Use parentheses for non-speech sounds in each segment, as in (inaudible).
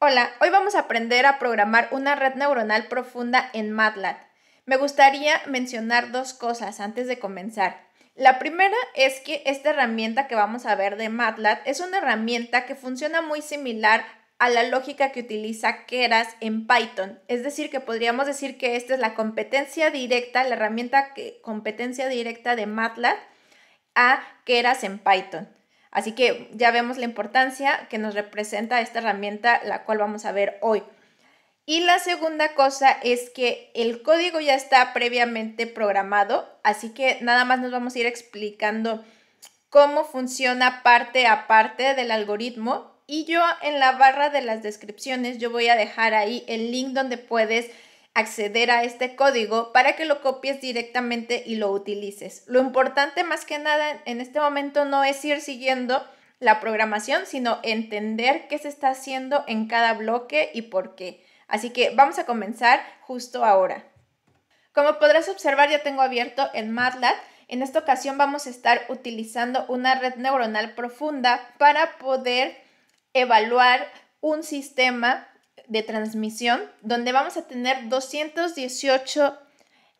Hola, hoy vamos a aprender a programar una red neuronal profunda en MATLAB. Me gustaría mencionar dos cosas antes de comenzar. La primera es que esta herramienta que vamos a ver de MATLAB es una herramienta que funciona muy similar a la lógica que utiliza Keras en Python. Es decir, que podríamos decir que esta es la competencia directa, la herramienta que, competencia directa de MATLAB a Keras en Python. Así que ya vemos la importancia que nos representa esta herramienta, la cual vamos a ver hoy. Y la segunda cosa es que el código ya está previamente programado, así que nada más nos vamos a ir explicando cómo funciona parte a parte del algoritmo. Y yo en la barra de las descripciones, yo voy a dejar ahí el link donde puedes acceder a este código para que lo copies directamente y lo utilices. Lo importante más que nada en este momento no es ir siguiendo la programación, sino entender qué se está haciendo en cada bloque y por qué. Así que vamos a comenzar justo ahora. Como podrás observar, ya tengo abierto el MATLAB. En esta ocasión vamos a estar utilizando una red neuronal profunda para poder evaluar un sistema de transmisión, donde vamos a tener 218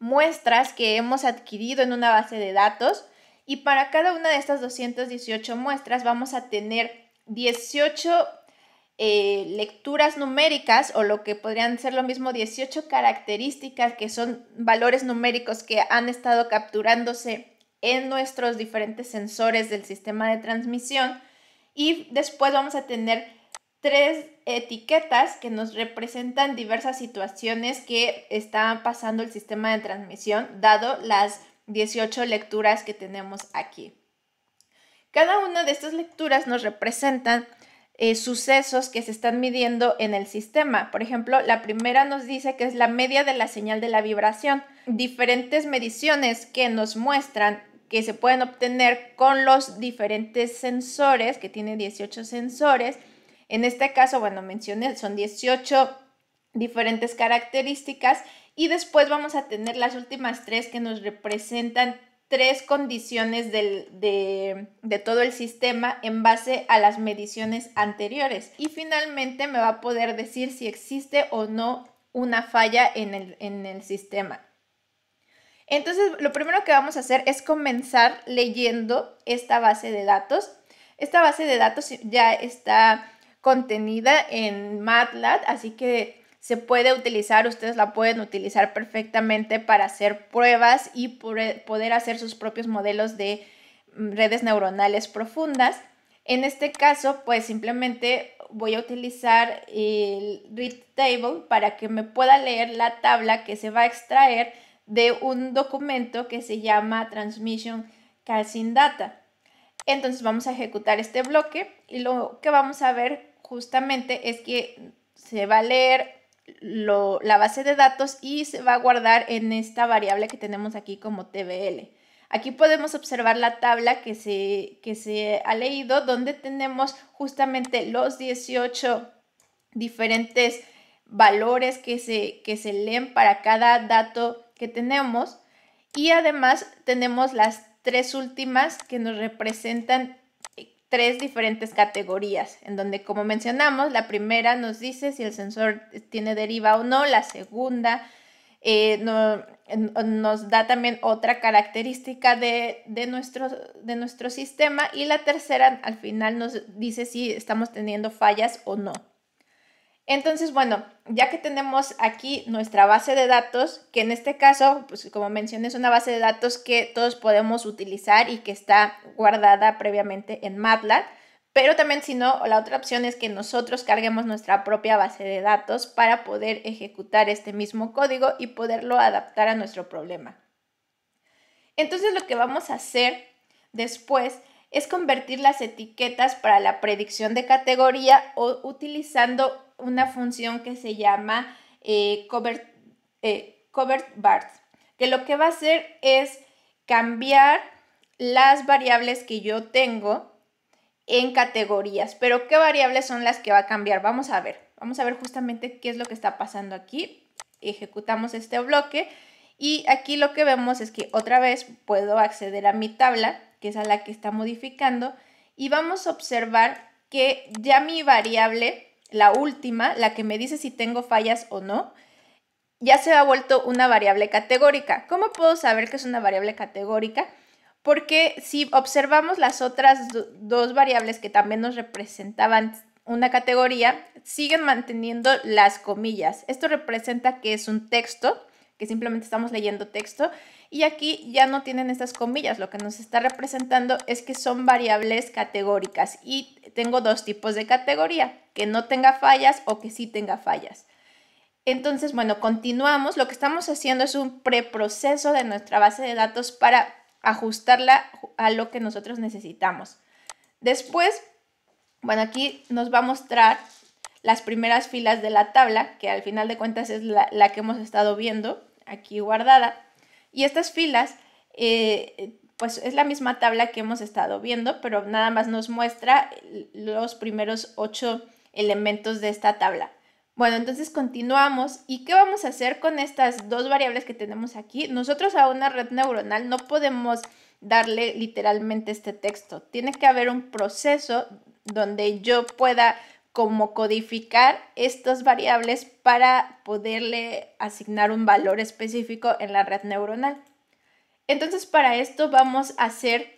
muestras que hemos adquirido en una base de datos y para cada una de estas 218 muestras vamos a tener 18 eh, lecturas numéricas o lo que podrían ser lo mismo 18 características que son valores numéricos que han estado capturándose en nuestros diferentes sensores del sistema de transmisión y después vamos a tener tres etiquetas que nos representan diversas situaciones que está pasando el sistema de transmisión, dado las 18 lecturas que tenemos aquí. Cada una de estas lecturas nos representan eh, sucesos que se están midiendo en el sistema. Por ejemplo, la primera nos dice que es la media de la señal de la vibración. Diferentes mediciones que nos muestran que se pueden obtener con los diferentes sensores, que tiene 18 sensores, en este caso, bueno, mencioné, son 18 diferentes características y después vamos a tener las últimas tres que nos representan tres condiciones de, todo el sistema en base a las mediciones anteriores. Y finalmente me va a poder decir si existe o no una falla el, en el sistema. Entonces, lo primero que vamos a hacer es comenzar leyendo esta base de datos. Esta base de datos ya está contenida en MATLAB, así que se puede utilizar, ustedes la pueden utilizar perfectamente para hacer pruebas y poder hacer sus propios modelos de mm, redes neuronales profundas. En este caso, pues simplemente voy a utilizar el read table para que me pueda leer la tabla que se va a extraer de un documento que se llama Transmission Casing Data. Entonces vamos a ejecutar este bloque y lo que vamos a ver justamente es que se va a leer la base de datos y se va a guardar en esta variable que tenemos aquí como TBL. Aquí podemos observar la tabla que se, se ha leído donde tenemos justamente los 18 diferentes valores que se, que se leen para cada dato que tenemos y además tenemos las tres últimas que nos representan tres diferentes categorías, en donde, como mencionamos, la primera nos dice si el sensor tiene deriva o no, la segunda eh, nos da también otra característica de, nuestro, de nuestro sistema y la tercera al final nos dice si estamos teniendo fallas o no. Entonces, bueno, ya que tenemos aquí nuestra base de datos, que en este caso, pues como mencioné, es una base de datos que todos podemos utilizar y que está guardada previamente en MATLAB, pero también si no, la otra opción es que nosotros carguemos nuestra propia base de datos para poder ejecutar este mismo código y poderlo adaptar a nuestro problema. Entonces lo que vamos a hacer después es convertir las etiquetas para la predicción de categoría o utilizando una función que se llama eh, cover, eh, que lo que va a hacer es cambiar las variables que yo tengo en categorías. Pero ¿qué variables son las que va a cambiar? Vamos a ver. Vamos a ver justamente qué es lo que está pasando aquí. Ejecutamos este bloque y aquí lo que vemos es que otra vez puedo acceder a mi tabla, que es a la que está modificando, y vamos a observar que ya mi variable la última, la que me dice si tengo fallas o no, ya se ha vuelto una variable categórica. ¿Cómo puedo saber que es una variable categórica? Porque si observamos las otras dos variables que también nos representaban una categoría, siguen manteniendo las comillas. Esto representa que es un texto, que simplemente estamos leyendo texto, y aquí ya no tienen estas comillas, lo que nos está representando es que son variables categóricas y tengo dos tipos de categoría, que no tenga fallas o que sí tenga fallas. Entonces, bueno, continuamos. Lo que estamos haciendo es un preproceso de nuestra base de datos para ajustarla a lo que nosotros necesitamos. Después, bueno, aquí nos va a mostrar las primeras filas de la tabla, que al final de cuentas es la, que hemos estado viendo aquí guardada. Y estas filas, eh, pues es la misma tabla que hemos estado viendo, pero nada más nos muestra los primeros ocho elementos de esta tabla. Bueno, entonces continuamos. ¿Y qué vamos a hacer con estas dos variables que tenemos aquí? Nosotros a una red neuronal no podemos darle literalmente este texto. Tiene que haber un proceso donde yo pueda como codificar estas variables para poderle asignar un valor específico en la red neuronal. Entonces para esto vamos a hacer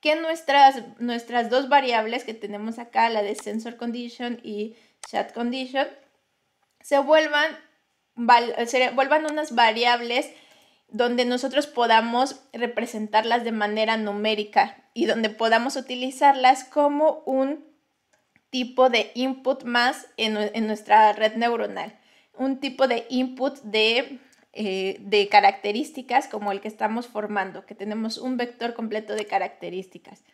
que nuestras, nuestras dos variables que tenemos acá, la de sensor condition y chat condition, se vuelvan, se vuelvan unas variables donde nosotros podamos representarlas de manera numérica y donde podamos utilizarlas como un tipo de input más en, nuestra red neuronal, un tipo de input de, eh, de características como el que estamos formando, que tenemos un vector completo de características.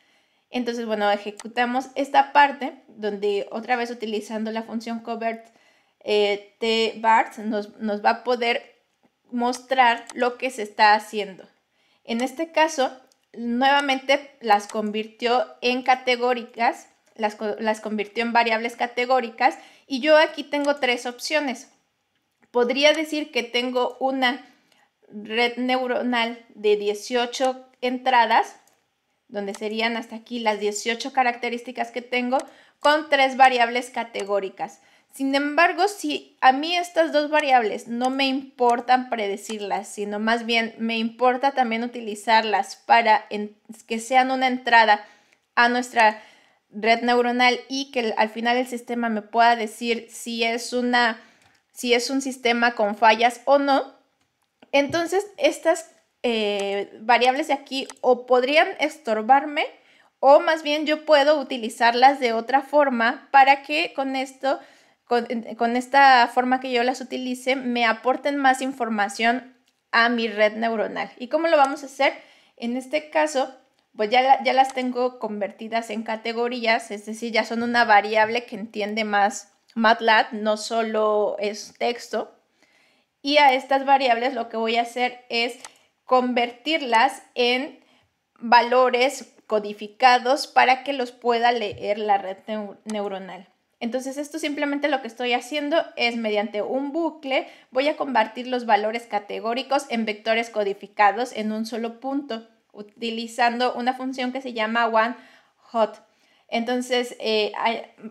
Entonces, bueno, ejecutamos esta parte donde otra vez utilizando la función covert eh, nos, nos va a poder mostrar lo que se está haciendo. En este caso, nuevamente las convirtió en categóricas las, convirtió en variables categóricas y yo aquí tengo tres opciones. Podría decir que tengo una red neuronal de 18 entradas, donde serían hasta aquí las 18 características que tengo, con tres variables categóricas. Sin embargo, si a mí estas dos variables no me importan predecirlas, sino más bien me importa también utilizarlas para que sean una entrada a nuestra red neuronal y que al final el sistema me pueda decir si es una si es un sistema con fallas o no. Entonces, estas eh, variables de aquí o podrían estorbarme o más bien yo puedo utilizarlas de otra forma para que con esto, con, con esta forma que yo las utilice, me aporten más información a mi red neuronal. ¿Y cómo lo vamos a hacer? En este caso, pues ya, las tengo convertidas en categorías, es decir, ya son una variable que entiende más MATLAB, no solo es texto. Y a estas variables lo que voy a hacer es convertirlas en valores codificados para que los pueda leer la red neuronal. Entonces esto simplemente lo que estoy haciendo es mediante un bucle voy a convertir los valores categóricos en vectores codificados en un solo punto utilizando una función que se llama OneHot. Entonces, eh,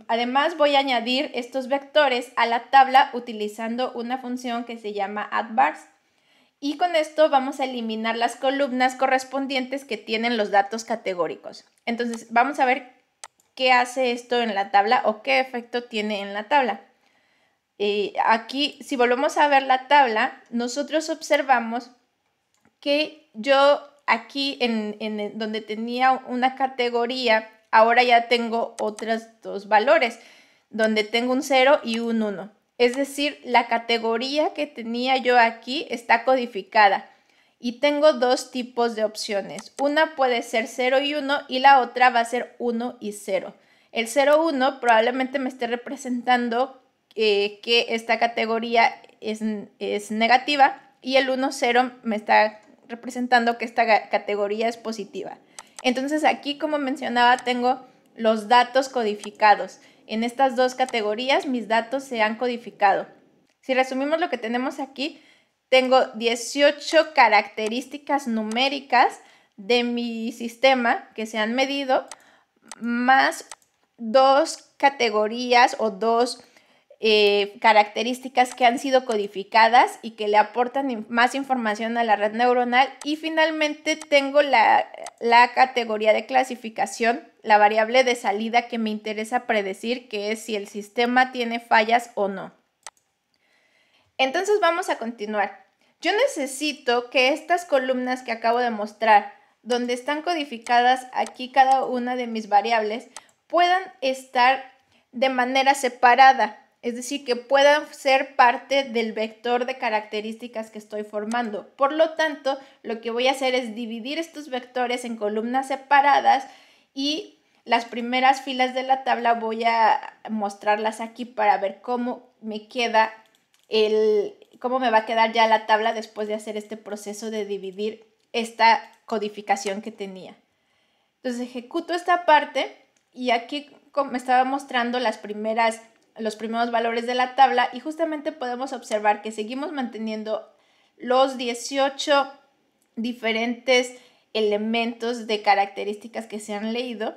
además voy a añadir estos vectores a la tabla utilizando una función que se llama addBars. Y con esto vamos a eliminar las columnas correspondientes que tienen los datos categóricos. Entonces, vamos a ver qué hace esto en la tabla o qué efecto tiene en la tabla. Eh, aquí, si volvemos a ver la tabla, nosotros observamos que yo aquí en, donde tenía una categoría, ahora ya tengo otros dos valores, donde tengo un 0 y un 1. Es decir, la categoría que tenía yo aquí está codificada y tengo dos tipos de opciones. Una puede ser 0 y 1 y la otra va a ser 1 y 0. El 0, 1 probablemente me esté representando eh, que esta categoría es, negativa y el 1, 0 me está representando que esta categoría es positiva. Entonces aquí, como mencionaba, tengo los datos codificados. En estas dos categorías mis datos se han codificado. Si resumimos lo que tenemos aquí, tengo 18 características numéricas de mi sistema que se han medido, más dos categorías o dos eh, características que han sido codificadas y que le aportan más información a la red neuronal. Y finalmente tengo la, la, categoría de clasificación, la variable de salida que me interesa predecir, que es si el sistema tiene fallas o no. Entonces vamos a continuar. Yo necesito que estas columnas que acabo de mostrar, donde están codificadas aquí cada una de mis variables, puedan estar de manera separada es decir, que puedan ser parte del vector de características que estoy formando. Por lo tanto, lo que voy a hacer es dividir estos vectores en columnas separadas y las primeras filas de la tabla voy a mostrarlas aquí para ver cómo me queda el cómo me va a quedar ya la tabla después de hacer este proceso de dividir esta codificación que tenía. Entonces ejecuto esta parte y aquí me estaba mostrando las primeras los primeros valores de la tabla y justamente podemos observar que seguimos manteniendo los 18 diferentes elementos de características que se han leído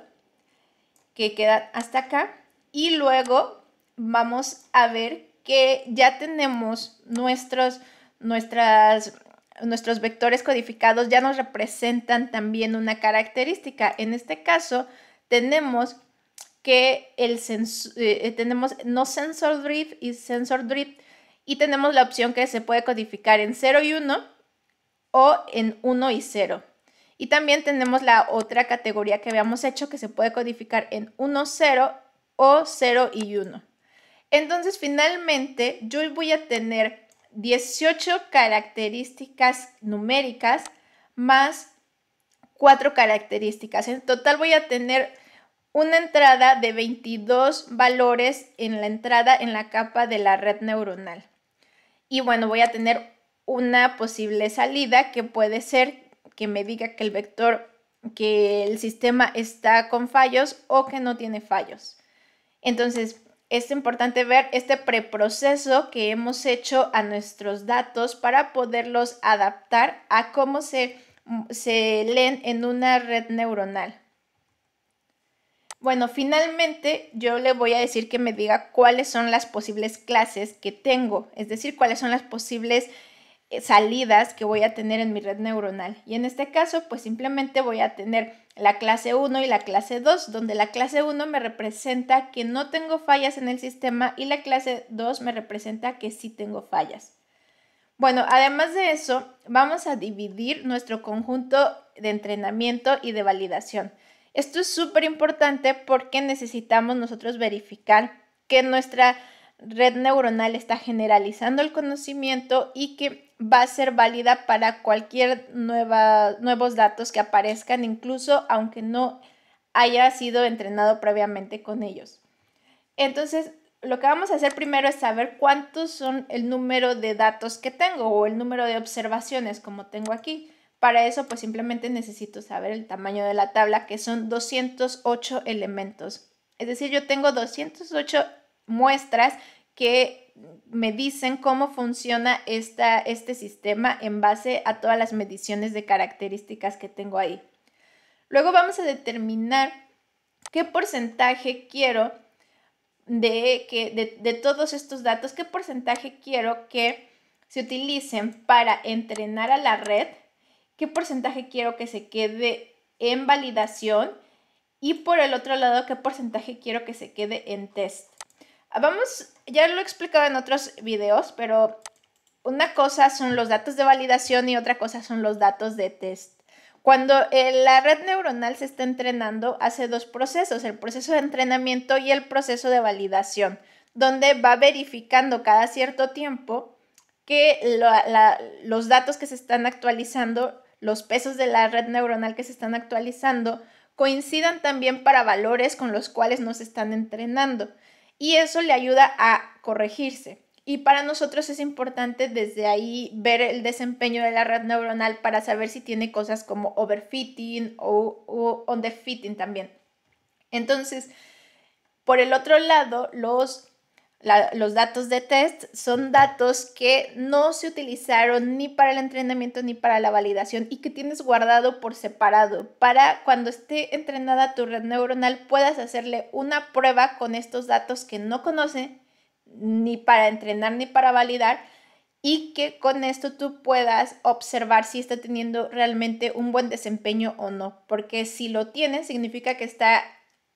que quedan hasta acá y luego vamos a ver que ya tenemos nuestros, nuestras, nuestros vectores codificados, ya nos representan también una característica. En este caso, tenemos que eh, eh, tenemos no sensor drift y sensor drift y tenemos la opción que se puede codificar en 0 y 1 o en 1 y 0. Y también tenemos la otra categoría que habíamos hecho que se puede codificar en 1, 0 o 0 y 1. Entonces finalmente yo voy a tener 18 características numéricas más 4 características. En total voy a tener una entrada de 22 valores en la entrada en la capa de la red neuronal. Y bueno, voy a tener una posible salida que puede ser que me diga que el vector, que el sistema está con fallos o que no tiene fallos. Entonces, es importante ver este preproceso que hemos hecho a nuestros datos para poderlos adaptar a cómo se, se leen en una red neuronal. Bueno, finalmente yo le voy a decir que me diga cuáles son las posibles clases que tengo, es decir, cuáles son las posibles eh, salidas que voy a tener en mi red neuronal. Y en este caso, pues simplemente voy a tener la clase 1 y la clase 2, donde la clase 1 me representa que no tengo fallas en el sistema y la clase 2 me representa que sí tengo fallas. Bueno, además de eso, vamos a dividir nuestro conjunto de entrenamiento y de validación. Esto es súper importante porque necesitamos nosotros verificar que nuestra red neuronal está generalizando el conocimiento y que va a ser válida para cualquier nueva, nuevos datos que aparezcan, incluso aunque no haya sido entrenado previamente con ellos. Entonces, lo que vamos a hacer primero es saber cuántos son el número de datos que tengo o el número de observaciones como tengo aquí. Para eso pues simplemente necesito saber el tamaño de la tabla, que son 208 elementos. Es decir, yo tengo 208 muestras que me dicen cómo funciona este sistema en base a todas las mediciones de características que tengo ahí. Luego vamos a determinar qué porcentaje quiero de, que, de, de todos estos datos, qué porcentaje quiero que se utilicen para entrenar a la red qué porcentaje quiero que se quede en validación y por el otro lado qué porcentaje quiero que se quede en test. Ah, vamos, ya lo he explicado en otros videos, pero una cosa son los datos de validación y otra cosa son los datos de test. Cuando eh, la red neuronal se está entrenando, hace dos procesos, el proceso de entrenamiento y el proceso de validación, donde va verificando cada cierto tiempo que los datos que se están actualizando los pesos de la red neuronal que se están actualizando coincidan también para valores con los cuales nos están entrenando. Y eso le ayuda a corregirse. Y para nosotros es importante desde ahí ver el desempeño de la red neuronal para saber si tiene cosas como overfitting o, o underfitting también. Entonces, por el otro lado, los los datos de test son datos que no se utilizaron ni para el entrenamiento ni para la validación y que tienes guardado por separado para cuando esté entrenada tu red neuronal puedas hacerle una prueba con estos datos que no conoce ni para entrenar ni para validar y que con esto tú puedas observar si está teniendo realmente un buen desempeño o no, porque si lo tiene significa que está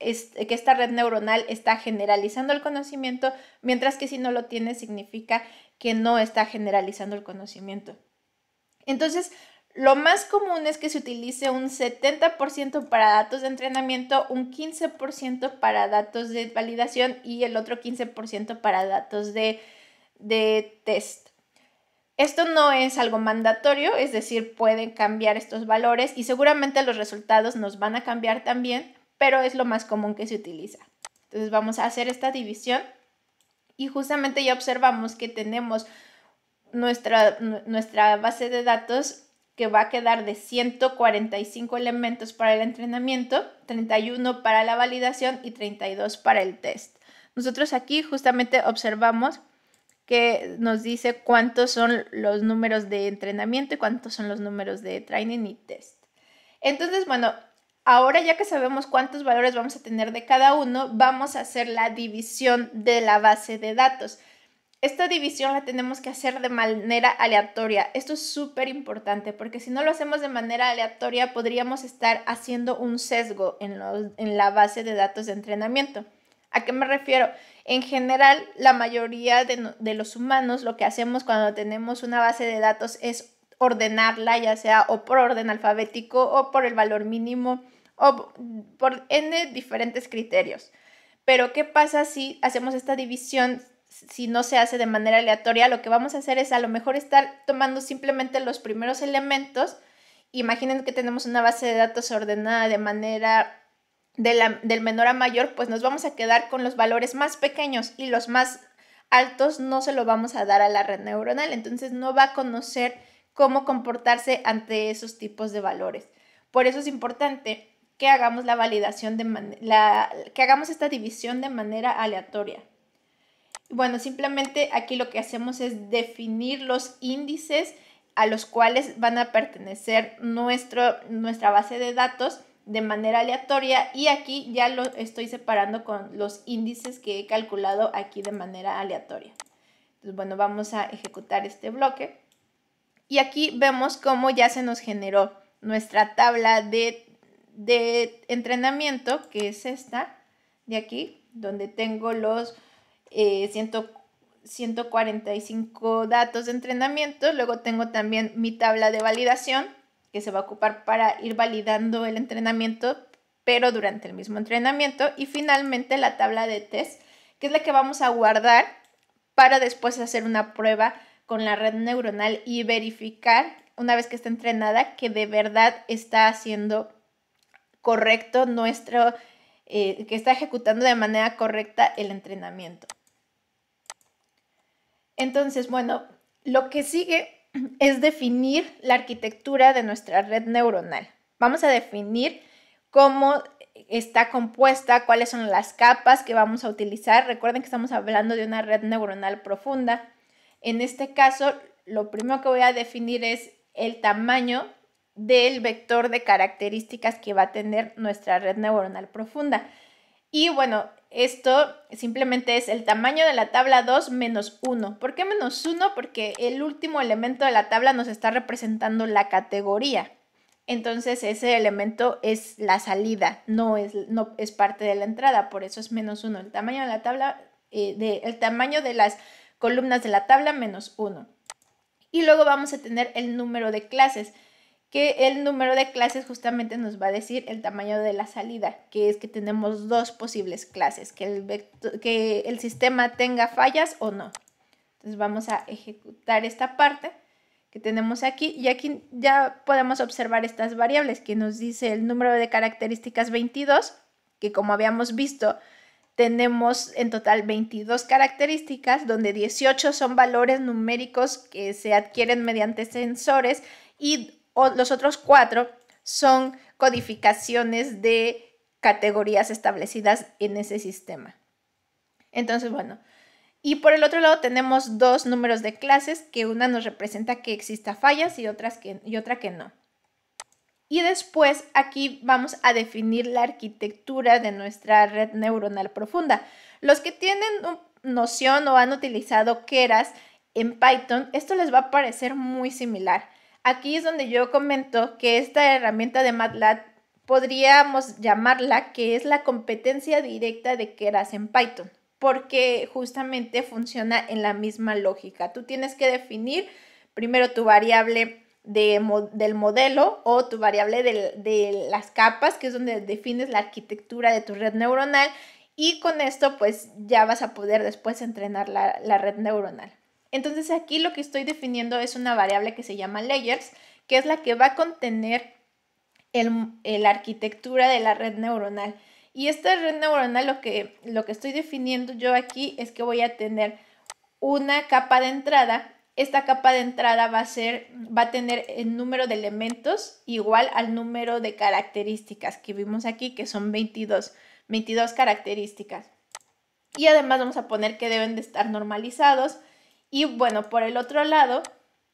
es, que esta red neuronal está generalizando el conocimiento, mientras que si no lo tiene significa que no está generalizando el conocimiento. Entonces, lo más común es que se utilice un 70% para datos de entrenamiento, un 15% para datos de validación y el otro 15% para datos de, de test. Esto no es algo mandatorio, es decir, pueden cambiar estos valores y seguramente los resultados nos van a cambiar también, pero es lo más común que se utiliza. Entonces vamos a hacer esta división y justamente ya observamos que tenemos nuestra, nuestra base de datos que va a quedar de 145 elementos para el entrenamiento, 31 para la validación y 32 para el test. Nosotros aquí justamente observamos que nos dice cuántos son los números de entrenamiento y cuántos son los números de training y test. Entonces, bueno, Ahora ya que sabemos cuántos valores vamos a tener de cada uno, vamos a hacer la división de la base de datos. Esta división la tenemos que hacer de manera aleatoria. Esto es súper importante porque si no lo hacemos de manera aleatoria podríamos estar haciendo un sesgo en, la base de datos de entrenamiento. ¿A qué me refiero? En general, la mayoría de, de, los humanos lo que hacemos cuando tenemos una base de datos es ordenarla, ya sea o por orden alfabético o por el valor mínimo o por n diferentes criterios. Pero ¿qué pasa si hacemos esta división? Si no se hace de manera aleatoria, lo que vamos a hacer es a lo mejor estar tomando simplemente los primeros elementos. Imaginen que tenemos una base de datos ordenada de manera del menor a mayor, pues nos vamos a quedar con los valores más pequeños y los más altos no se lo vamos a dar a la red neuronal, entonces no va a conocer cómo comportarse ante esos tipos de valores. Por eso es importante que hagamos la validación de la, que hagamos esta división de manera aleatoria. Bueno, simplemente aquí lo que hacemos es definir los índices a los cuales van a pertenecer nuestro, nuestra base de datos de manera aleatoria y aquí ya lo estoy separando con los índices que he calculado aquí de manera aleatoria. Entonces, bueno, vamos a ejecutar este bloque y aquí vemos cómo ya se nos generó nuestra tabla de de entrenamiento, que es esta de aquí, donde tengo los 145 eh, datos de entrenamiento, luego tengo también mi tabla de validación que se va a ocupar para ir validando el entrenamiento, pero durante el mismo entrenamiento, y finalmente la tabla de test, que es la que vamos a guardar para después hacer una prueba con la red neuronal y verificar una vez que está entrenada que de verdad está haciendo correcto nuestro, eh, que está ejecutando de manera correcta el entrenamiento. Entonces, bueno, lo que sigue (clears throat) es definir la arquitectura de nuestra red neuronal. Vamos a definir cómo está compuesta, cuáles son las capas que vamos a utilizar. Recuerden que estamos hablando de una red neuronal profunda. En este caso, lo primero que voy a definir es el tamaño del vector de características que va a tener nuestra red neuronal profunda. Y bueno, esto simplemente es el tamaño de la tabla 2 menos 1. ¿Por qué menos 1? Porque el último elemento de la tabla nos está representando la categoría. Entonces ese elemento es la salida, no es, no es parte de la entrada, por eso es menos 1. El tamaño de la tabla, eh, el tamaño de las columnas de la tabla menos 1. Y luego vamos a tener el número de clases que el número de clases justamente nos va a decir el tamaño de la salida, que es que tenemos dos posibles clases, que el, que el sistema tenga fallas o no. Entonces vamos a ejecutar esta parte que tenemos aquí y aquí ya podemos observar estas variables que nos dice el número de características 22, que como habíamos visto tenemos en total 22 características, donde 18 son valores numéricos que se adquieren mediante sensores y los otros cuatro son codificaciones de categorías establecidas en ese sistema. Entonces, bueno, y por el otro lado tenemos dos números de clases que una nos representa que exista fallas y, otras y otra que no. Y después aquí vamos a definir la arquitectura de nuestra red neuronal profunda. Los que tienen noción o han utilizado Keras en Python, esto les va a parecer muy similar. Aquí es donde yo comento que esta herramienta de MATLAB podríamos llamarla que es la competencia directa de Keras en Python, porque justamente funciona en la misma lógica. Tú tienes que definir primero tu variable del modelo o tu variable de, las capas, que es donde defines la arquitectura de tu red neuronal, y con esto pues ya vas a poder después entrenar la red neuronal. Entonces aquí lo que estoy definiendo es una variable que se llama layers, que es la que va a contener la arquitectura de la red neuronal. Y esta red neuronal lo que, lo que estoy definiendo yo aquí es que voy a tener una capa de entrada. Esta capa de entrada va a, ser, va a tener el número de elementos igual al número de características que vimos aquí, que son 22, 22 características. Y además vamos a poner que deben de estar normalizados y bueno, por el otro lado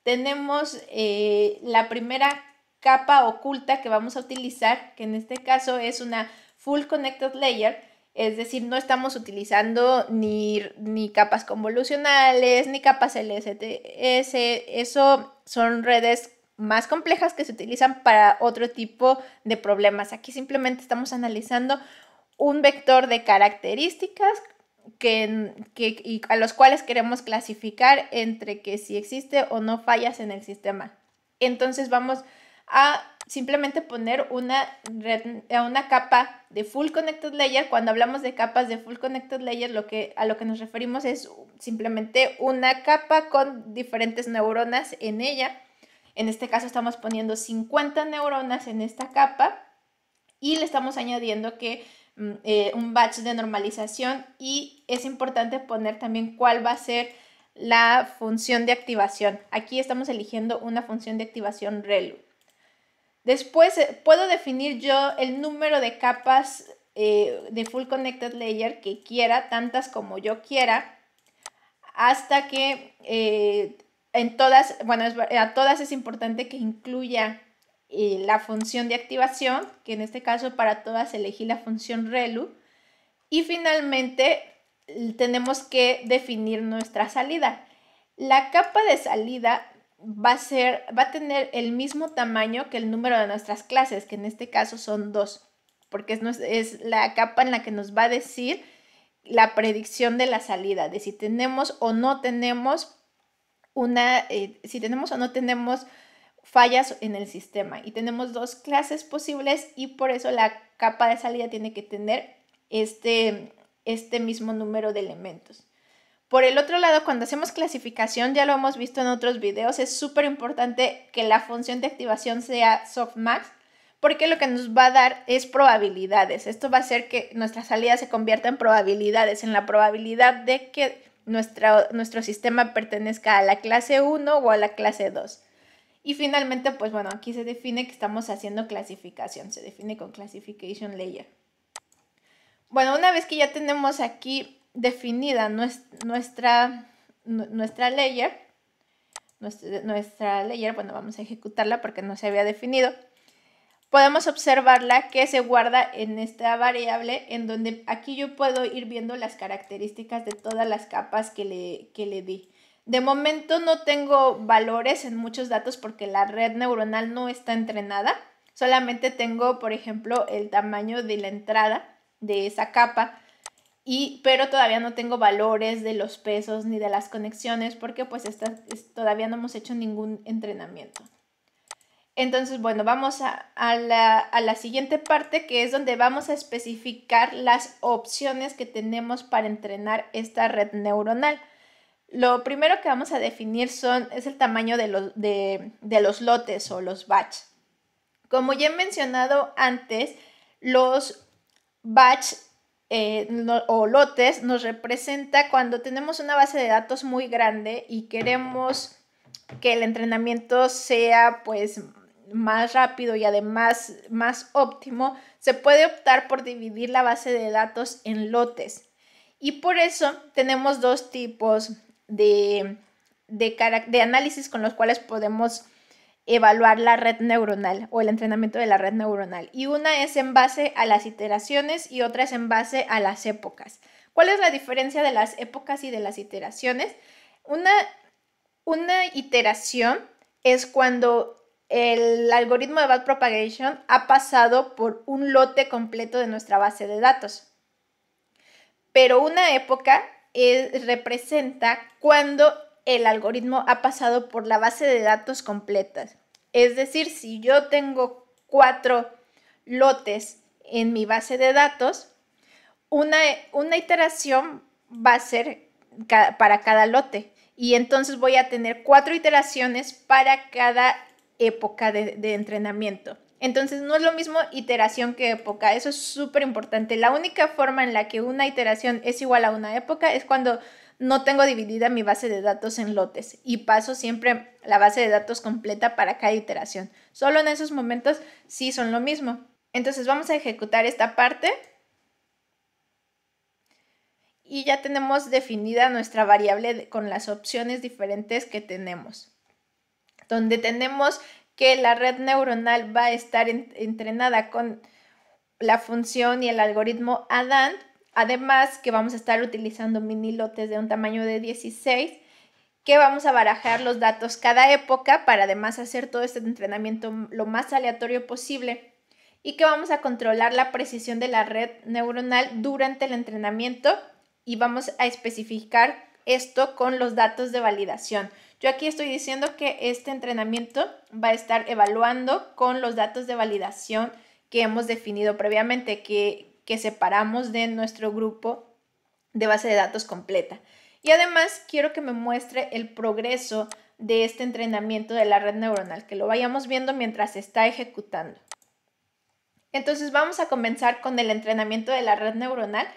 tenemos eh, la primera capa oculta que vamos a utilizar, que en este caso es una Full Connected Layer, es decir, no estamos utilizando ni, ni, capas convolucionales, ni capas LSTS. Eso son redes más complejas que se utilizan para otro tipo de problemas. Aquí simplemente estamos analizando un vector de características que, a los cuales queremos clasificar entre que si existe o no fallas en el sistema. Entonces vamos a simplemente poner una, una capa de Full Connected Layer. Cuando hablamos de capas de Full Connected Layer, lo que, a lo que nos referimos es simplemente una capa con diferentes neuronas en ella. En este caso estamos poniendo 50 neuronas en esta capa y le estamos añadiendo que Mm, eh, un batch de normalización y es importante poner también cuál va a ser la función de activación. Aquí estamos eligiendo una función de activación ReLU. Después eh, puedo definir yo el número de capas eh, de Full Connected Layer que quiera, tantas como yo quiera, hasta que en todas, bueno, a todas es importante que incluya la función de activación, que en este caso para todas elegí la función ReLU. Y finalmente tenemos que definir nuestra salida. La capa de salida va a, ser, va a tener el mismo tamaño que el número de nuestras clases, que en este caso son dos, porque es, la capa en la que nos va a decir la predicción de la salida, de si tenemos o no tenemos una, eh, si tenemos o no tenemos fallas en el sistema. Y tenemos dos clases posibles y por eso la capa de salida tiene que tener este, este mismo número de elementos. Por el otro lado, cuando hacemos clasificación, ya lo hemos visto en otros videos, es súper importante que la función de activación sea softmax, porque lo que nos va a dar es probabilidades. Esto va a hacer que nuestra salida se convierta en probabilidades, en la probabilidad de que nuestro sistema pertenezca a la clase 1 o a la clase 2. Y finalmente, pues bueno, aquí se define que estamos haciendo clasificación, se define con classification layer. Bueno, una vez que ya tenemos aquí definida nuestra, nuestra layer, nuestra, layer, bueno, vamos a ejecutarla porque no se había definido. Podemos observarla que se guarda en esta variable en donde aquí yo puedo ir viendo las características de todas las capas que le, que le di. De momento no tengo valores en muchos datos porque la red neuronal no está entrenada. Solamente tengo, por ejemplo, el tamaño de la entrada de esa capa. Y, pero todavía no tengo valores de los pesos ni de las conexiones porque pues todavía no hemos hecho ningún entrenamiento. Entonces, bueno, vamos a la siguiente parte que es donde vamos a especificar las opciones que tenemos para entrenar esta red neuronal. Lo primero que vamos a definir son, es el tamaño de los, de, los lotes o los batch. Como ya he mencionado antes, los batch eh, o lotes nos representa cuando tenemos una base de datos muy grande y queremos que el entrenamiento sea pues más rápido y además más óptimo, se puede optar por dividir la base de datos en lotes. Y por eso tenemos dos tipos de, de, análisis con los cuales podemos evaluar la red neuronal o el entrenamiento de la red neuronal. Y una es en base a las iteraciones y otra es en base a las épocas. ¿Cuál es la diferencia de las épocas y de las iteraciones? Una, una iteración es cuando el algoritmo de backpropagation ha pasado por un lote completo de nuestra base de datos. Pero una época representa cuando el algoritmo ha pasado por la base de datos completa. Es decir, si yo tengo cuatro lotes en mi base de datos, una, iteración va a ser para cada lote y entonces voy a tener cuatro iteraciones para cada época de entrenamiento. Entonces no es lo mismo iteración que época, eso es súper importante. La única forma en la que una iteración es igual a una época es cuando no tengo dividida mi base de datos en lotes y paso siempre la base de datos completa para cada iteración. Solo en esos momentos sí son lo mismo. Entonces vamos a ejecutar esta parte y ya tenemos definida nuestra variable con las opciones diferentes que tenemos donde tenemos que la red neuronal va a estar entrenada con la función y el algoritmo ADAN. Además que vamos a estar utilizando mini lotes de un tamaño de 16 que vamos a barajar los datos cada época para además hacer todo este entrenamiento lo más aleatorio posible y que vamos a controlar la precisión de la red neuronal durante el entrenamiento y vamos a especificar esto con los datos de validación. Yo aquí estoy diciendo que este entrenamiento va a estar evaluando con los datos de validación que hemos definido previamente, que, separamos de nuestro grupo de base de datos completa. Y además quiero que me muestre el progreso de este entrenamiento de la red neuronal, que lo vayamos viendo mientras se está ejecutando. Entonces vamos a comenzar con el entrenamiento de la red neuronal.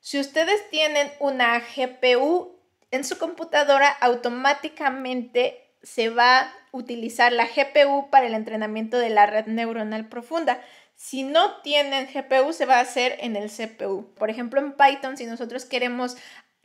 Si ustedes tienen una GPU en su computadora automáticamente se va a utilizar la GPU para el entrenamiento de la red neuronal profunda. Si no tienen GPU, se va a hacer en el CPU. Por ejemplo, en Python, si nosotros queremos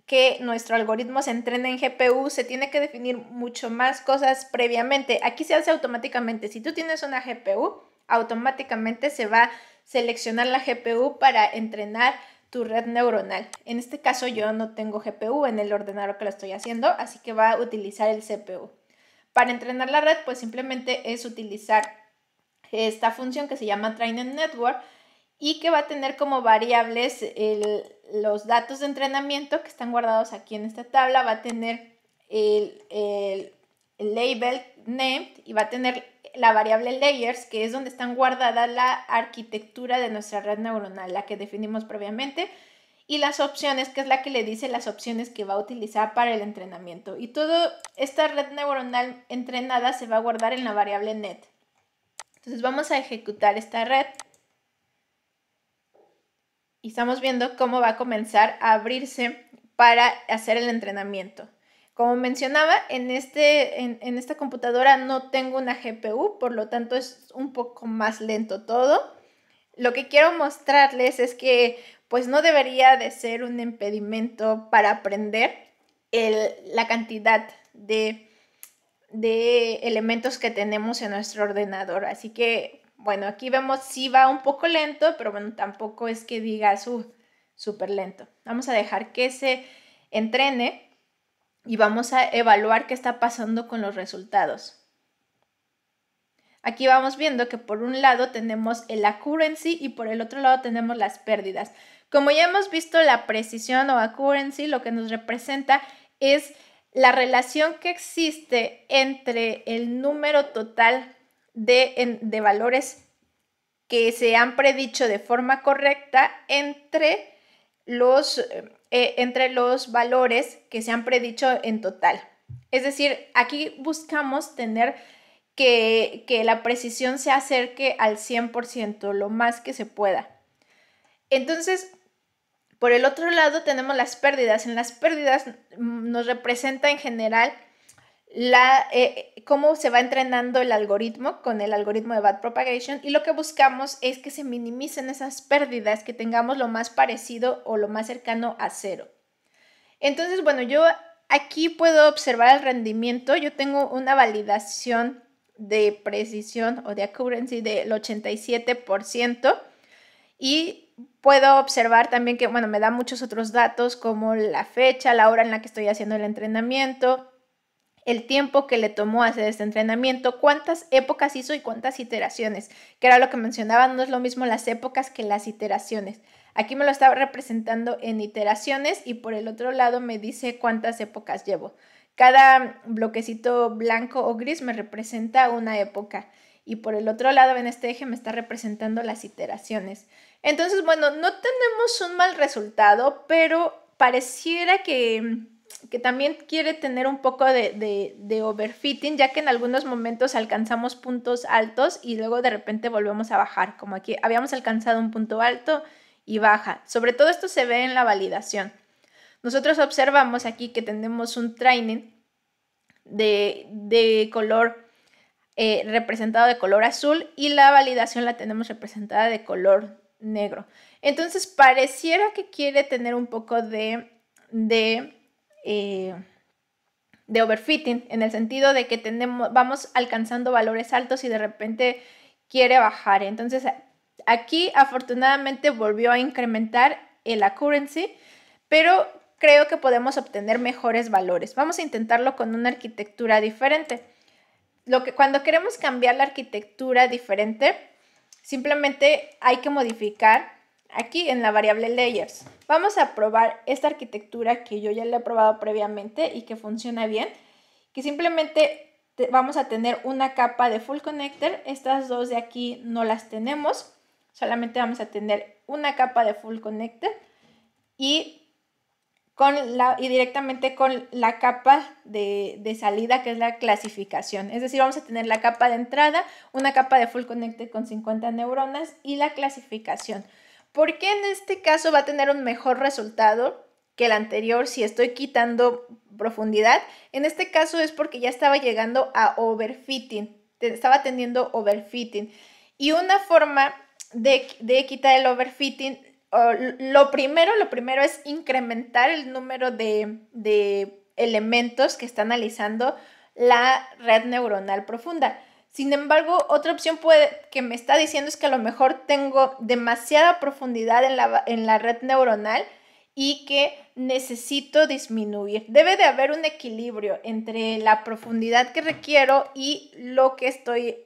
que nuestro algoritmo se entrene en GPU, se tiene que definir mucho más cosas previamente. Aquí se hace automáticamente. Si tú tienes una GPU, automáticamente se va a seleccionar la GPU para entrenar tu red neuronal. En este caso yo no tengo GPU en el ordenador que lo estoy haciendo, así que va a utilizar el CPU. Para entrenar la red, pues simplemente es utilizar esta función que se llama Training Network y que va a tener como variables los datos de entrenamiento que están guardados aquí en esta tabla, va a tener el, el label named y va a tener la variable layers, que es donde están guardada la arquitectura de nuestra red neuronal, la que definimos previamente, y las opciones, que es la que le dice las opciones que va a utilizar para el entrenamiento. Y toda esta red neuronal entrenada se va a guardar en la variable net. Entonces vamos a ejecutar esta red. Y estamos viendo cómo va a comenzar a abrirse para hacer el entrenamiento. Como mencionaba, en, este, en, esta computadora no tengo una GPU, por lo tanto es un poco más lento todo. Lo que quiero mostrarles es que pues no debería de ser un impedimento para aprender la cantidad de, de elementos que tenemos en nuestro ordenador. Así que, bueno, aquí vemos si va un poco lento, pero bueno, tampoco es que diga súper lento. Vamos a dejar que se entrene y vamos a evaluar qué está pasando con los resultados. Aquí vamos viendo que por un lado tenemos el accuracy y por el otro lado tenemos las pérdidas. Como ya hemos visto, la precisión o accuracy lo que nos representa es la relación que existe entre el número total de, de valores que se han predicho de forma correcta entre los eh, eh, entre los valores que se han predicho en total. Es decir, aquí buscamos tener que, que la precisión se acerque al 100%, lo más que se pueda. Entonces, por el otro lado tenemos las pérdidas. En las pérdidas mm, nos representa en general la, eh, eh, cómo se va entrenando el algoritmo con el algoritmo de bad propagation y lo que buscamos es que se minimicen esas pérdidas, que tengamos lo más parecido o lo más cercano a cero. Entonces, bueno, yo aquí puedo observar el rendimiento. Yo tengo una validación de precisión o de accuracy del 87% y puedo observar también que, bueno, me da muchos otros datos como la fecha, la hora en la que estoy haciendo el entrenamiento, el tiempo que le tomó hacer este entrenamiento, cuántas épocas hizo y cuántas iteraciones, que era lo que mencionaba, no es lo mismo las épocas que las iteraciones. Aquí me lo estaba representando en iteraciones y por el otro lado me dice cuántas épocas llevo. Cada bloquecito blanco o gris me representa una época y por el otro lado en este eje me está representando las iteraciones. Entonces, bueno, no tenemos un mal resultado, pero pareciera que que también quiere tener un poco de, overfitting, ya que en algunos momentos alcanzamos puntos altos y luego de repente volvemos a bajar, como aquí habíamos alcanzado un punto alto y baja. Sobre todo esto se ve en la validación. Nosotros observamos aquí que tenemos un training de, color eh, representado de color azul y la validación la tenemos representada de color negro. Entonces pareciera que quiere tener un poco de eh, de overfitting, en el sentido de que tenemos, vamos alcanzando valores altos y de repente quiere bajar. Entonces aquí afortunadamente volvió a incrementar la currency, pero creo que podemos obtener mejores valores. Vamos a intentarlo con una arquitectura diferente. Lo que, cuando queremos cambiar la arquitectura diferente, simplemente hay que modificar aquí en la variable layers. Vamos a probar esta arquitectura que yo ya le he probado previamente y que funciona bien, que simplemente vamos a tener una capa de full connector, estas dos de aquí no las tenemos, solamente vamos a tener una capa de full connector y, y directamente con la capa de, de salida que es la clasificación, es decir, vamos a tener la capa de entrada, una capa de full connector con 50 neuronas y la clasificación. ¿Por qué en este caso va a tener un mejor resultado que el anterior si estoy quitando profundidad? En este caso es porque ya estaba llegando a overfitting, estaba teniendo overfitting. Y una forma de, quitar el overfitting, lo primero, lo primero es incrementar el número de, de elementos que está analizando la red neuronal profunda. Sin embargo, otra opción que me está diciendo es que a lo mejor tengo demasiada profundidad en la, red neuronal y que necesito disminuir. Debe de haber un equilibrio entre la profundidad que requiero y lo que estoy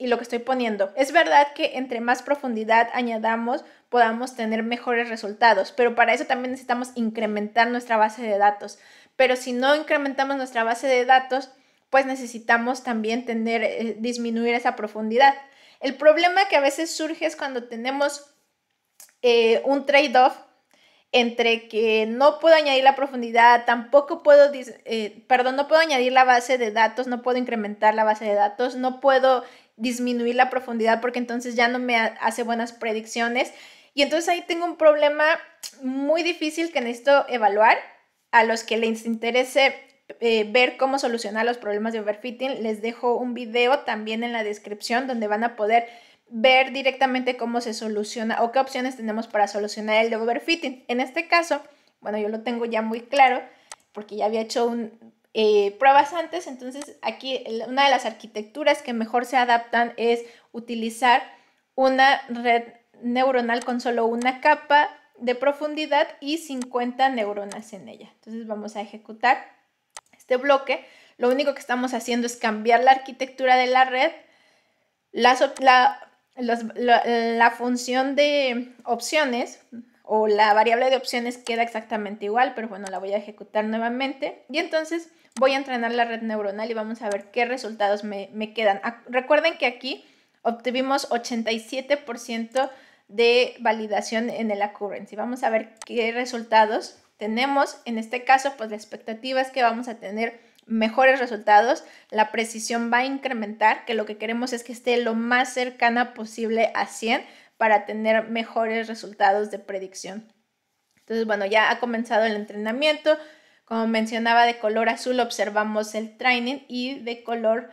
y lo que estoy poniendo. Es verdad que entre más profundidad añadamos, podamos tener mejores resultados, pero para eso también necesitamos incrementar nuestra base de datos. Pero si no incrementamos nuestra base de datos, pues necesitamos también tener, eh, disminuir esa profundidad. El problema que a veces surge es cuando tenemos eh, un trade-off entre que no puedo añadir la profundidad, tampoco puedo, eh, perdón, no puedo añadir la base de datos, no puedo incrementar la base de datos, no puedo disminuir la profundidad porque entonces ya no me hace buenas predicciones. Y entonces ahí tengo un problema muy difícil que necesito evaluar. A los que les interese eh, ver cómo solucionar los problemas de overfitting, les dejo un video también en la descripción donde van a poder ver directamente cómo se soluciona o qué opciones tenemos para solucionar el de overfitting. En este caso, bueno, yo lo tengo ya muy claro porque ya había hecho eh, pruebas antes, entonces aquí una de las arquitecturas que mejor se adaptan es utilizar una red neuronal con solo una capa de profundidad y 50 neuronas en ella. Entonces vamos a ejecutar este bloque. Lo único que estamos haciendo es cambiar la arquitectura de la red. la, función de opciones o la variable de opciones queda exactamente igual, pero bueno, la voy a ejecutar nuevamente. Y entonces voy a entrenar la red neuronal y vamos a ver qué resultados me, quedan. recuerden que aquí obtuvimos 87% de validación en el y Vamos a ver qué resultados tenemos, en este caso, pues la expectativa es que vamos a tener mejores resultados, la precisión va a incrementar, que lo que queremos es que esté lo más cercana posible a 100 para tener mejores resultados de predicción. Entonces, bueno, ya ha comenzado el entrenamiento. Como mencionaba, de color azul observamos el training y de color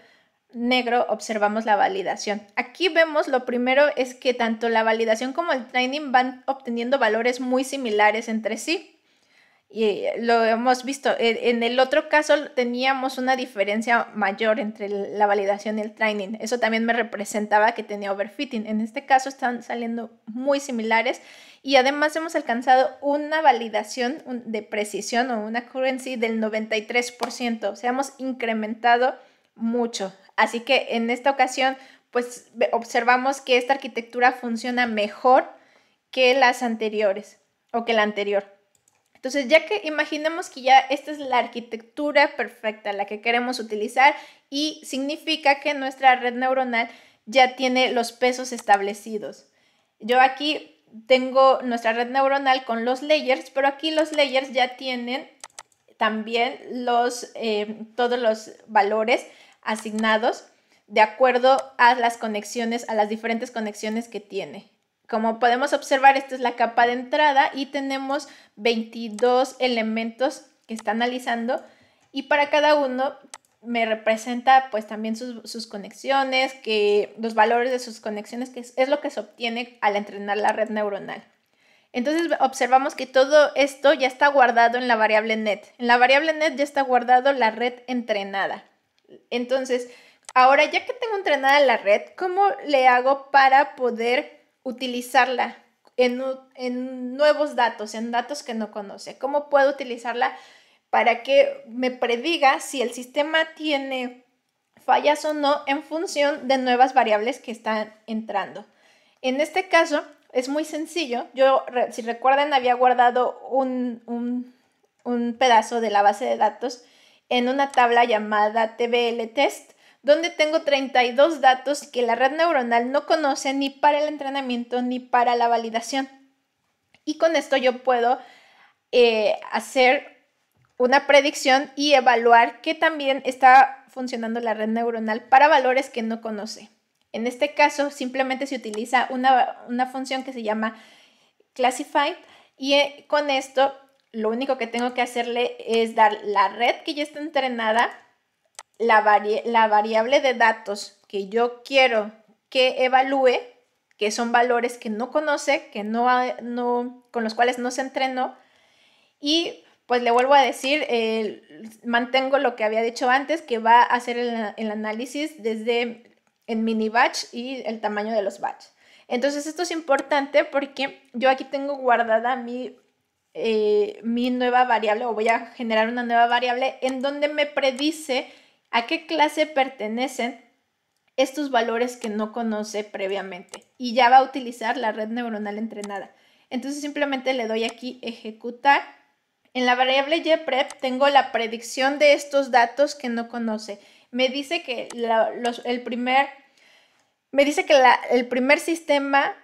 negro observamos la validación. Aquí vemos lo primero es que tanto la validación como el training van obteniendo valores muy similares entre sí y lo hemos visto. En el otro caso teníamos una diferencia mayor entre la validación y el training. Eso también me representaba que tenía overfitting. En este caso están saliendo muy similares y además hemos alcanzado una validación de precisión o una currency del 93%. O sea, hemos incrementado mucho. Así que en esta ocasión, pues observamos que esta arquitectura funciona mejor que las anteriores o que la anterior. Entonces, ya que imaginemos que ya esta es la arquitectura perfecta, la que queremos utilizar, y significa que nuestra red neuronal ya tiene los pesos establecidos. Yo aquí tengo nuestra red neuronal con los layers, pero aquí los layers ya tienen también los, eh, todos los valores asignados de acuerdo a las conexiones, a las diferentes conexiones que tiene. Como podemos observar, esta es la capa de entrada y tenemos 22 elementos que está analizando y para cada uno me representa pues también sus, conexiones, que los valores de sus conexiones, que es, es lo que se obtiene al entrenar la red neuronal. Entonces observamos que todo esto ya está guardado en la variable net. En la variable net ya está guardado la red entrenada. Entonces, ahora ya que tengo entrenada la red, ¿cómo le hago para poder utilizarla en, nuevos datos, en datos que no conoce? ¿Cómo puedo utilizarla para que me prediga si el sistema tiene fallas o no en función de nuevas variables que están entrando? En este caso es muy sencillo. Yo, si recuerdan, había guardado un, un pedazo de la base de datos en una tabla llamada TBL test donde tengo 32 datos que la red neuronal no conoce ni para el entrenamiento ni para la validación. Y con esto yo puedo eh, hacer una predicción y evaluar que también está funcionando la red neuronal para valores que no conoce. En este caso, simplemente se utiliza una, una función que se llama Classify y eh, con esto lo único que tengo que hacerle es dar la red que ya está entrenada la, variable de datos que yo quiero que evalúe, que son valores que no conoce, que no, no, con los cuales no se entrenó, y pues le vuelvo a decir, mantengo lo que había dicho antes, que va a hacer el, análisis desde el mini batch y el tamaño de los batch. Entonces esto es importante porque yo aquí tengo guardada eh, mi nueva variable o voy a generar una nueva variable en donde me predice a qué clase pertenecen estos valores que no conoce previamente y ya va a utilizar la red neuronal entrenada. Entonces simplemente le doy aquí ejecutar. En la variable yprep tengo la predicción de estos datos que no conoce. Me dice que el primer me dice que el primer sistema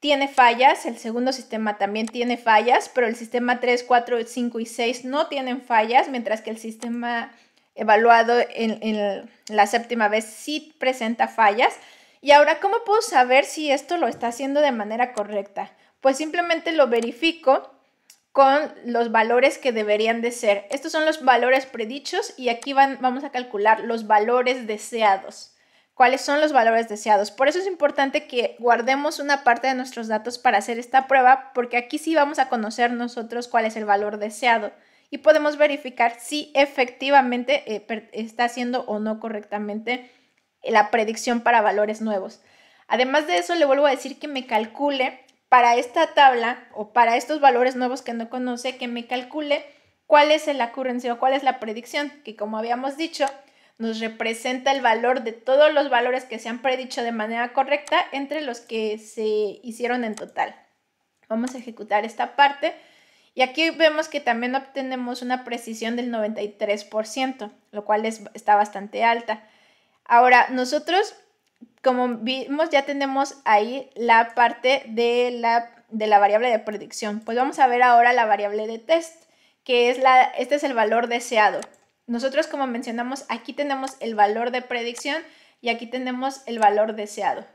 tiene fallas, el segundo sistema también tiene fallas, pero el sistema 3, 4, 5 y 6 no tienen fallas, mientras que el sistema evaluado en, la séptima vez si presenta fallas. Y ahora, ¿cómo puedo saber si esto lo está haciendo de manera correcta? Pues simplemente lo verifico con los valores que deberían de ser. Estos son los valores predichos y aquí vamos a calcular los valores deseados. ¿Cuáles son los valores deseados? Por eso es importante que guardemos una parte de nuestros datos para hacer esta prueba, porque aquí sí vamos a conocer nosotros cuál es el valor deseado y podemos verificar si efectivamente eh, está haciendo o no correctamente la predicción para valores nuevos. Además de eso, le vuelvo a decir que me calcule para esta tabla o para estos valores nuevos que no conoce, que me calcule cuál es la ocurrencia o cuál es la predicción, que como habíamos dicho, nos representa el valor de todos los valores que se han predicho de manera correcta entre los que se hicieron en total. Vamos a ejecutar esta parte. Y aquí vemos que también obtenemos una precisión del 93%, lo cual es, está bastante alta. Ahora, nosotros, como vimos, ya tenemos ahí la parte de la, de la variable de predicción. Pues vamos a ver ahora la variable de test, que es la, este es el valor deseado. Nosotros, como mencionamos, aquí tenemos el valor de predicción y aquí tenemos el valor deseado.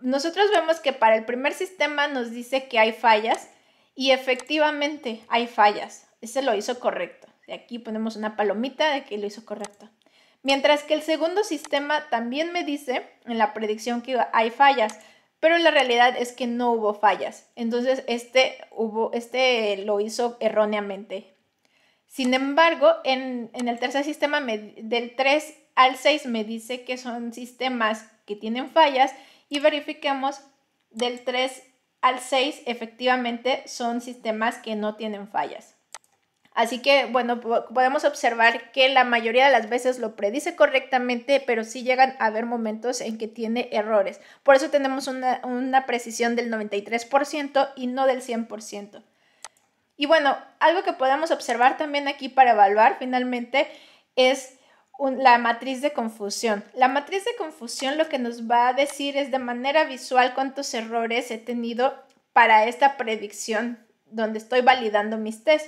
Nosotros vemos que para el primer sistema nos dice que hay fallas y efectivamente hay fallas. Ese lo hizo correcto. Aquí ponemos una palomita de que lo hizo correcto. Mientras que el segundo sistema también me dice en la predicción que hay fallas, pero la realidad es que no hubo fallas. Entonces este, hubo, este lo hizo erróneamente. Sin embargo, en, el tercer sistema del 3 al 6 me dice que son sistemas que tienen fallas y verifiquemos del 3 al 6 efectivamente son sistemas que no tienen fallas. Así que, bueno, podemos observar que la mayoría de las veces lo predice correctamente, pero sí llegan a haber momentos en que tiene errores. Por eso tenemos una, una precisión del 93% y no del 100%. Y bueno, algo que podemos observar también aquí para evaluar finalmente es la matriz de confusión. La matriz de confusión lo que nos va a decir es de manera visual cuántos errores he tenido para esta predicción donde estoy validando mis test.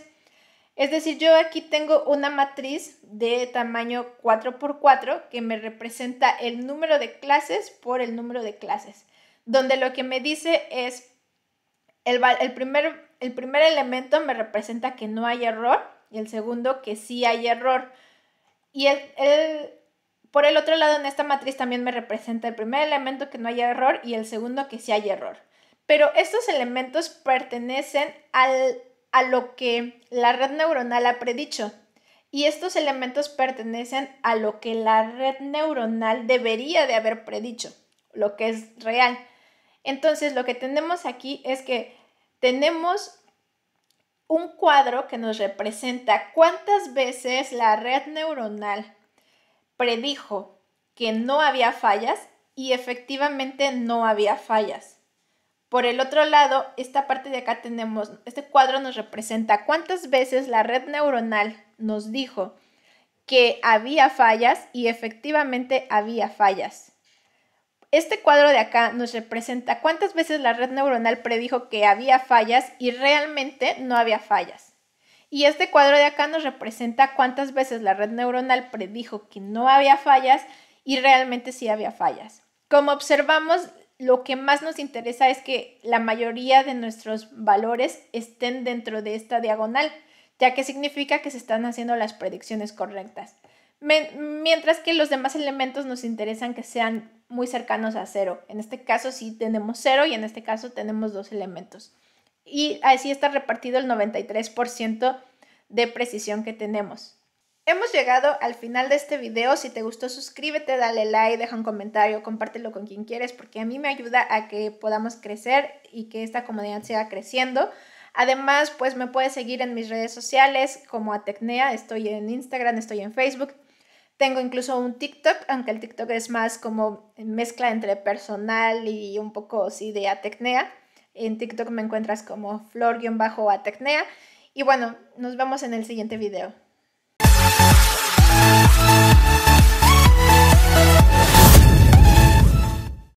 Es decir, yo aquí tengo una matriz de tamaño 4x4 que me representa el número de clases por el número de clases, donde lo que me dice es el, el, primer, el primer elemento me representa que no hay error y el segundo que sí hay error. Y por el otro lado, en esta matriz también me representa el primer elemento que no haya error y el segundo que sí hay error. Pero estos elementos pertenecen al, a lo que la red neuronal ha predicho. Y estos elementos pertenecen a lo que la red neuronal debería de haber predicho, lo que es real. Entonces, lo que tenemos aquí es que tenemos un cuadro que nos representa cuántas veces la red neuronal predijo que no había fallas y efectivamente no había fallas. Por el otro lado, esta parte de acá tenemos, este cuadro nos representa cuántas veces la red neuronal nos dijo que había fallas y efectivamente había fallas. Este cuadro de acá nos representa cuántas veces la red neuronal predijo que había fallas y realmente no había fallas. Y este cuadro de acá nos representa cuántas veces la red neuronal predijo que no había fallas y realmente sí había fallas. Como observamos, lo que más nos interesa es que la mayoría de nuestros valores estén dentro de esta diagonal, ya que significa que se están haciendo las predicciones correctas. Mientras que los demás elementos nos interesan que sean muy cercanos a cero. En este caso sí tenemos cero y en este caso tenemos dos elementos. Y así está repartido el 93% de precisión que tenemos. Hemos llegado al final de este video. Si te gustó, suscríbete, dale like, deja un comentario, compártelo con quien quieres, porque a mí me ayuda a que podamos crecer y que esta comunidad siga creciendo. Además, pues me puedes seguir en mis redes sociales como a Atecnea, estoy en Instagram, estoy en Facebook. Tengo incluso un TikTok, aunque el TikTok es más como mezcla entre personal y un poco así de atecnea. En TikTok me encuentras como flor-atecnea. Y bueno, nos vemos en el siguiente video.